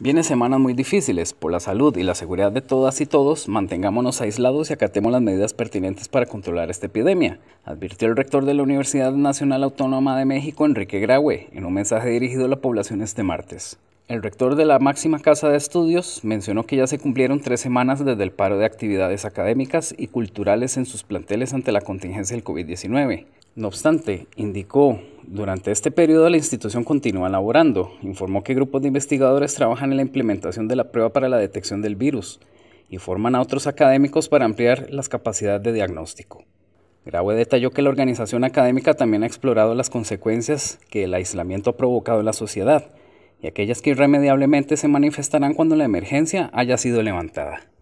Vienen semanas muy difíciles. Por la salud y la seguridad de todas y todos, mantengámonos aislados y acatemos las medidas pertinentes para controlar esta epidemia, advirtió el rector de la Universidad Nacional Autónoma de México, Enrique Graue, en un mensaje dirigido a la población este martes. El rector de la máxima casa de estudios mencionó que ya se cumplieron tres semanas desde el paro de actividades académicas y culturales en sus planteles ante la contingencia del COVID-19. No obstante, indicó durante este periodo la institución continúa laborando. Informó que grupos de investigadores trabajan en la implementación de la prueba para la detección del virus y forman a otros académicos para ampliar las capacidades de diagnóstico. Graue detalló que la organización académica también ha explorado las consecuencias que el aislamiento ha provocado en la sociedad y aquellas que irremediablemente se manifestarán cuando la emergencia haya sido levantada.